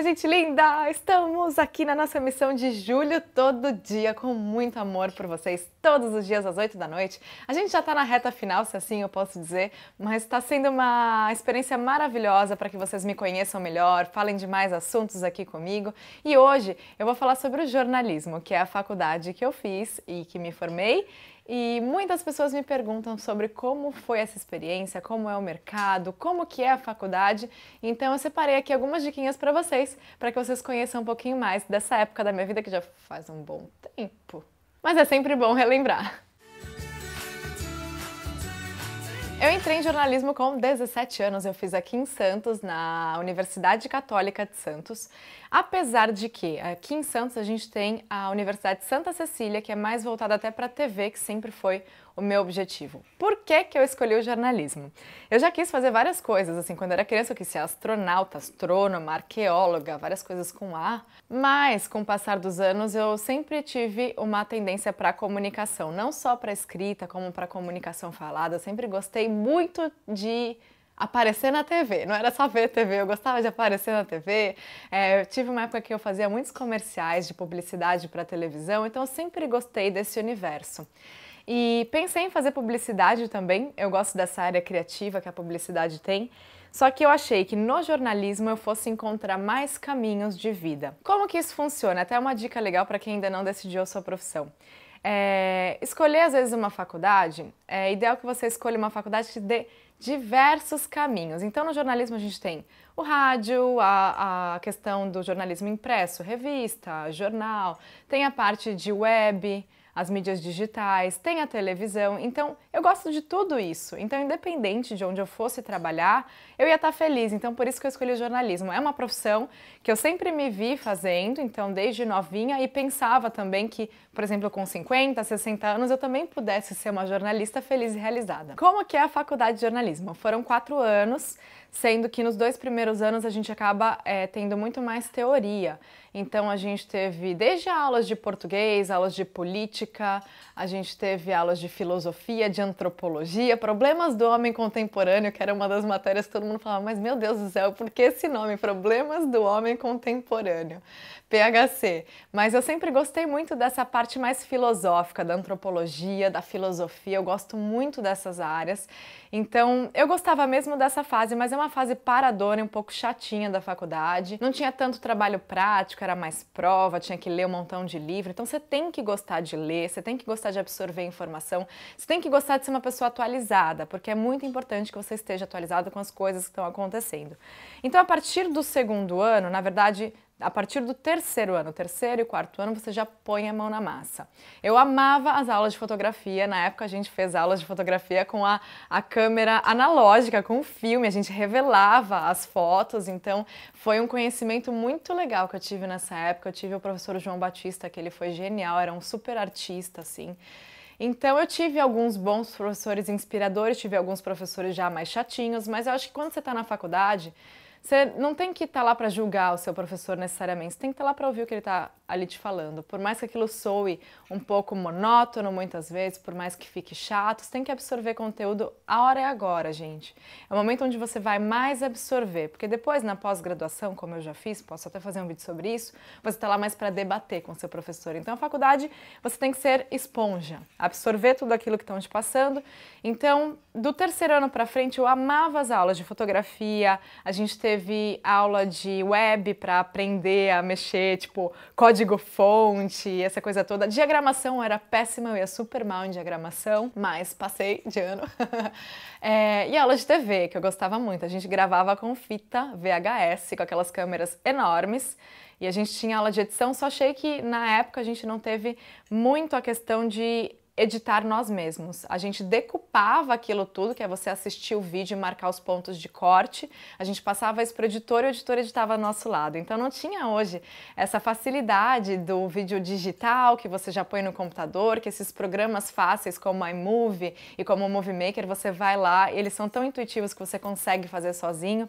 Olá, gente linda! Estamos aqui na nossa missão de julho todo dia, com muito amor por vocês, todos os dias às 8 da noite. A gente já está na reta final, se assim eu posso dizer, mas está sendo uma experiência maravilhosa para que vocês me conheçam melhor, falem de mais assuntos aqui comigo. E hoje eu vou falar sobre o jornalismo, que é a faculdade que eu fiz e que me formei e muitas pessoas me perguntam sobre como foi essa experiência, como é o mercado, como que é a faculdade. Então eu separei aqui algumas diquinhas para vocês, para que vocês conheçam um pouquinho mais dessa época da minha vida que já faz um bom tempo. Mas é sempre bom relembrar. Eu entrei em jornalismo com 17 anos, eu fiz aqui em Santos, na Universidade Católica de Santos. Apesar de que aqui em Santos a gente tem a Universidade Santa Cecília, que é mais voltada até para a TV, que sempre foi o meu objetivo. Por que, que eu escolhi o jornalismo? Eu já quis fazer várias coisas, assim, quando eu era criança eu quis ser astronauta, astrônoma, arqueóloga, várias coisas com A, mas com o passar dos anos eu sempre tive uma tendência para comunicação, não só para escrita, como para comunicação falada, eu sempre gostei muito de aparecer na TV, não era só ver TV, eu gostava de aparecer na TV. É, eu tive uma época que eu fazia muitos comerciais de publicidade para televisão, então eu sempre gostei desse universo. E pensei em fazer publicidade também, eu gosto dessa área criativa que a publicidade tem, só que eu achei que no jornalismo eu fosse encontrar mais caminhos de vida. Como que isso funciona? Até uma dica legal para quem ainda não decidiu a sua profissão. É, escolher às vezes uma faculdade, é ideal que você escolha uma faculdade que dê diversos caminhos. Então, no jornalismo, a gente tem o rádio, a, a, questão do jornalismo impresso, revista, jornal, tem a parte de web, as mídias digitais, tem a televisão. Então, eu gosto de tudo isso. Então, independente de onde eu fosse trabalhar, eu ia estar feliz. Então, por isso que eu escolhi jornalismo. É uma profissão que eu sempre me vi fazendo, então, desde novinha, e pensava também que, por exemplo, com 50, 60 anos, eu também pudesse ser uma jornalista feliz e realizada. Como que é a faculdade de jornalismo? Foram quatro anos sendo que nos dois primeiros anos a gente acaba é, tendo muito mais teoria. Então a gente teve desde aulas de português, aulas de política, a gente teve aulas de filosofia, de antropologia, problemas do homem contemporâneo, que era uma das matérias que todo mundo falava, mas meu Deus do céu, por que esse nome? Problemas do homem contemporâneo, PHC. Mas eu sempre gostei muito dessa parte mais filosófica da antropologia, da filosofia, eu gosto muito dessas áreas. Então eu gostava mesmo dessa fase, mas é uma fase paradona e um pouco chatinha da faculdade. Não tinha tanto trabalho prático, era mais prova, tinha que ler um montão de livro. Então você tem que gostar de ler, você tem que gostar de absorver informação, você tem que gostar de ser uma pessoa atualizada, porque é muito importante que você esteja atualizado com as coisas que estão acontecendo. Então, a partir do segundo ano, na verdade, a partir do terceiro ano, terceiro e quarto ano, você já põe a mão na massa. Eu amava as aulas de fotografia. Na época a gente fez aulas de fotografia com a, a câmera analógica, com o filme, a gente revelava as fotos, então foi um conhecimento muito legal que eu tive nessa época. Eu tive o professor João Batista, que ele foi genial, era um super artista, assim. Então eu tive alguns bons professores inspiradores, tive alguns professores já mais chatinhos, mas eu acho que quando você está na faculdade, você não tem que estar tá lá para julgar o seu professor necessariamente, você tem que estar tá lá para ouvir o que ele está ali te falando. Por mais que aquilo soe um pouco monótono muitas vezes, por mais que fique chato, você tem que absorver conteúdo a hora é agora, gente. É o momento onde você vai mais absorver, porque depois na pós-graduação, como eu já fiz, posso até fazer um vídeo sobre isso, você está lá mais para debater com o seu professor. Então, a faculdade, você tem que ser esponja, absorver tudo aquilo que estão te passando. Então, do terceiro ano para frente, eu amava as aulas de fotografia, a gente teve teve aula de web para aprender a mexer, tipo, código-fonte, essa coisa toda. Diagramação era péssima, eu ia super mal em diagramação, mas passei de ano. é, e aula de TV, que eu gostava muito. A gente gravava com fita VHS, com aquelas câmeras enormes. E a gente tinha aula de edição, só achei que na época a gente não teve muito a questão de editar nós mesmos. A gente decupava aquilo tudo, que é você assistir o vídeo e marcar os pontos de corte. A gente passava isso para o editor e o editor editava ao nosso lado. Então não tinha hoje essa facilidade do vídeo digital que você já põe no computador, que esses programas fáceis como iMovie e como o Movie Maker, você vai lá, eles são tão intuitivos que você consegue fazer sozinho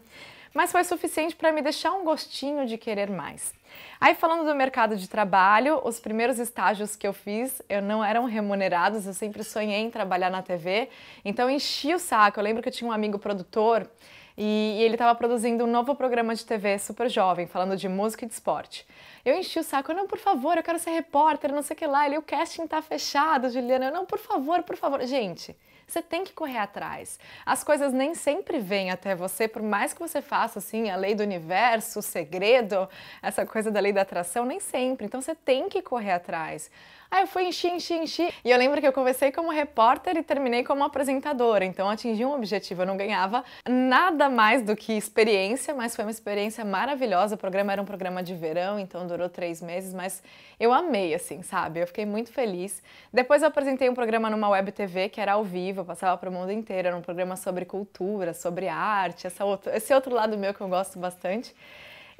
mas foi suficiente para me deixar um gostinho de querer mais. Aí falando do mercado de trabalho, os primeiros estágios que eu fiz, eu não eram remunerados, eu sempre sonhei em trabalhar na TV, então enchi o saco. Eu lembro que eu tinha um amigo produtor e, ele estava produzindo um novo programa de TV super jovem, falando de música e de esporte. Eu enchi o saco, não, por favor, eu quero ser repórter, não sei o que lá. Ele, o casting está fechado, Juliana. Eu, não, por favor, por favor. Gente, você tem que correr atrás. As coisas nem sempre vêm até você, por mais que você faça assim a lei do universo, o segredo, essa coisa da lei da atração, nem sempre. Então você tem que correr atrás. Aí ah, eu fui enchi, enchi, enchi. E eu lembro que eu comecei como repórter e terminei como apresentadora. Então atingi um objetivo. Eu não ganhava nada mais do que experiência, mas foi uma experiência maravilhosa. O programa era um programa de verão, então durou três meses, mas eu amei, assim, sabe? Eu fiquei muito feliz. Depois eu apresentei um programa numa web TV que era ao vivo vivo, eu passava para o mundo inteiro. Era um programa sobre cultura, sobre arte, outro esse outro lado meu que eu gosto bastante.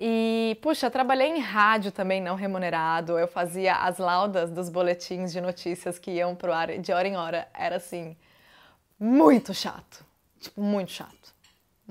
E, puxa, trabalhei em rádio também não remunerado. Eu fazia as laudas dos boletins de notícias que iam para o ar de hora em hora. Era assim, muito chato. Tipo, muito chato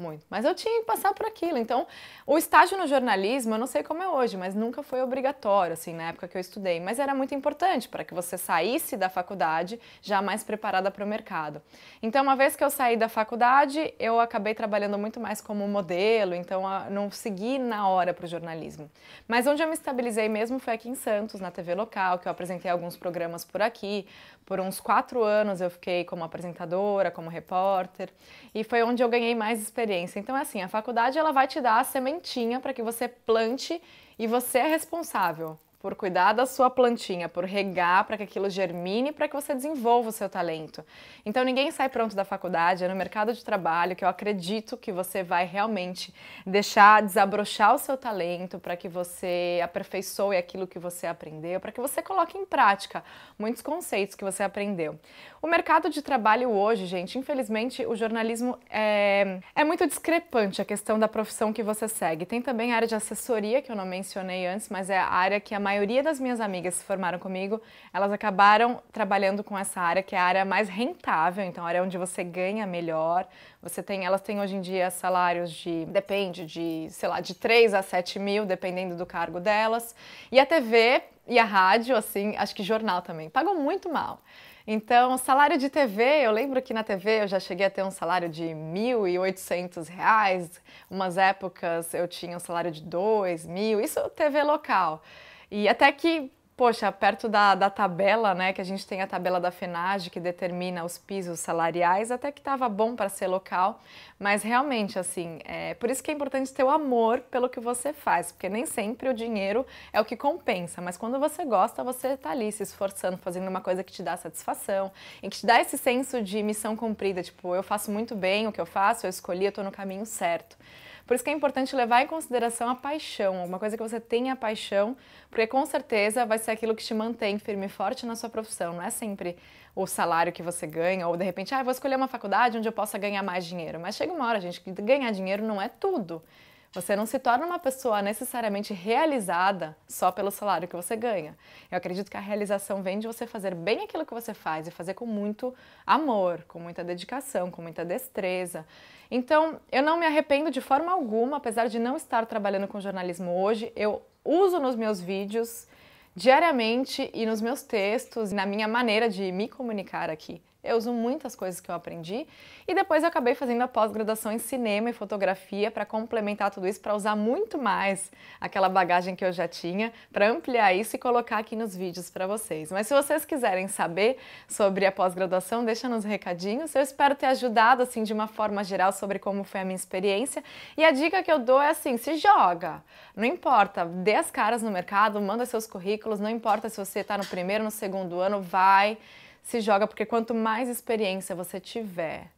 muito. Mas eu tinha que passar por aquilo. Então, o estágio no jornalismo, eu não sei como é hoje, mas nunca foi obrigatório, assim, na época que eu estudei. Mas era muito importante para que você saísse da faculdade já mais preparada para o mercado. Então, uma vez que eu saí da faculdade, eu acabei trabalhando muito mais como modelo, então não segui na hora para o jornalismo. Mas onde eu me estabilizei mesmo foi aqui em Santos, na TV local, que eu apresentei alguns programas por aqui. Por uns quatro anos eu fiquei como apresentadora, como repórter, e foi onde eu ganhei mais experiência experiência. Então, é assim, a faculdade ela vai te dar a sementinha para que você plante e você é responsável por cuidar da sua plantinha, por regar para que aquilo germine, para que você desenvolva o seu talento. Então ninguém sai pronto da faculdade, é no mercado de trabalho que eu acredito que você vai realmente deixar desabrochar o seu talento para que você aperfeiçoe aquilo que você aprendeu, para que você coloque em prática muitos conceitos que você aprendeu. O mercado de trabalho hoje, gente, infelizmente o jornalismo é, é muito discrepante a questão da profissão que você segue. Tem também a área de assessoria que eu não mencionei antes, mas é a área que é a maioria das minhas amigas se formaram comigo, elas acabaram trabalhando com essa área que é a área mais rentável, então a área onde você ganha melhor. Você tem, elas têm hoje em dia salários de, depende de, sei lá, de 3 a 7 mil, dependendo do cargo delas. E a TV e a rádio, assim, acho que jornal também, pagam muito mal. Então, salário de TV, eu lembro que na TV eu já cheguei a ter um salário de R$ 1.800, umas épocas eu tinha um salário de R$ 2.000, isso TV local. E até que, poxa, perto da, da tabela, né, que a gente tem a tabela da FENAGE, que determina os pisos salariais, até que estava bom para ser local, mas realmente, assim, é por isso que é importante ter o amor pelo que você faz, porque nem sempre o dinheiro é o que compensa, mas quando você gosta, você está ali se esforçando, fazendo uma coisa que te dá satisfação e que te dá esse senso de missão cumprida, tipo, eu faço muito bem o que eu faço, eu escolhi, eu estou no caminho certo. Por isso que é importante levar em consideração a paixão, alguma coisa que você tenha paixão, porque com certeza vai ser aquilo que te mantém firme e forte na sua profissão. Não é sempre o salário que você ganha, ou de repente, ah, vou escolher uma faculdade onde eu possa ganhar mais dinheiro. Mas chega uma hora, gente, que ganhar dinheiro não é tudo. Você não se torna uma pessoa necessariamente realizada só pelo salário que você ganha. Eu acredito que a realização vem de você fazer bem aquilo que você faz e fazer com muito amor, com muita dedicação, com muita destreza. Então, eu não me arrependo de forma alguma, apesar de não estar trabalhando com jornalismo hoje, eu uso nos meus vídeos diariamente e nos meus textos, na minha maneira de me comunicar aqui. Eu uso muitas coisas que eu aprendi e depois eu acabei fazendo a pós-graduação em cinema e fotografia para complementar tudo isso, para usar muito mais aquela bagagem que eu já tinha, para ampliar isso e colocar aqui nos vídeos para vocês. Mas se vocês quiserem saber sobre a pós-graduação, deixa nos recadinhos. Eu espero ter ajudado assim de uma forma geral sobre como foi a minha experiência. E a dica que eu dou é assim, se joga. Não importa, dê as caras no mercado, manda seus currículos, não importa se você está no primeiro, no segundo ano, vai se joga, porque quanto mais experiência você tiver,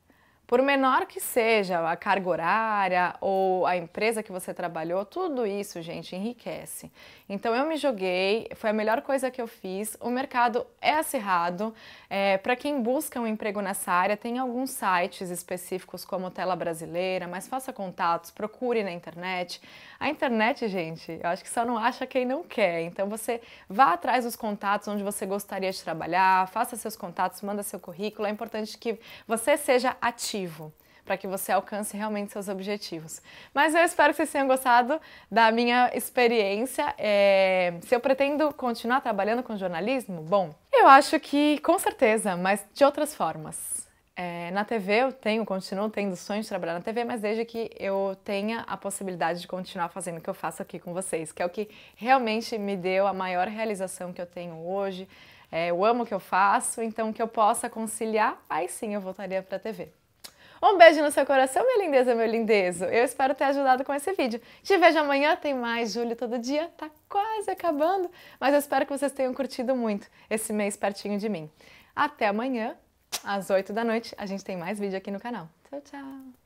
por menor que seja a carga horária ou a empresa que você trabalhou, tudo isso, gente, enriquece. Então eu me joguei, foi a melhor coisa que eu fiz. O mercado é acirrado. É, Para quem busca um emprego nessa área, tem alguns sites específicos como Tela Brasileira, mas faça contatos, procure na internet. A internet, gente, eu acho que só não acha quem não quer. Então você vá atrás dos contatos onde você gostaria de trabalhar, faça seus contatos, manda seu currículo. É importante que você seja ativo para que você alcance realmente seus objetivos. Mas eu espero que vocês tenham gostado da minha experiência. É... Se eu pretendo continuar trabalhando com jornalismo, bom, eu acho que com certeza, mas de outras formas. É, na TV eu tenho, continuo tendo sonho de trabalhar na TV, mas desde que eu tenha a possibilidade de continuar fazendo o que eu faço aqui com vocês, que é o que realmente me deu a maior realização que eu tenho hoje. É, eu amo o que eu faço, então que eu possa conciliar, aí sim eu voltaria para a TV. Um beijo no seu coração, minha lindeza, meu lindezo. Eu espero ter ajudado com esse vídeo. Te vejo amanhã, tem mais Julho todo dia, tá quase acabando, mas eu espero que vocês tenham curtido muito esse mês pertinho de mim. Até amanhã, às 8 da noite, a gente tem mais vídeo aqui no canal. Tchau, tchau!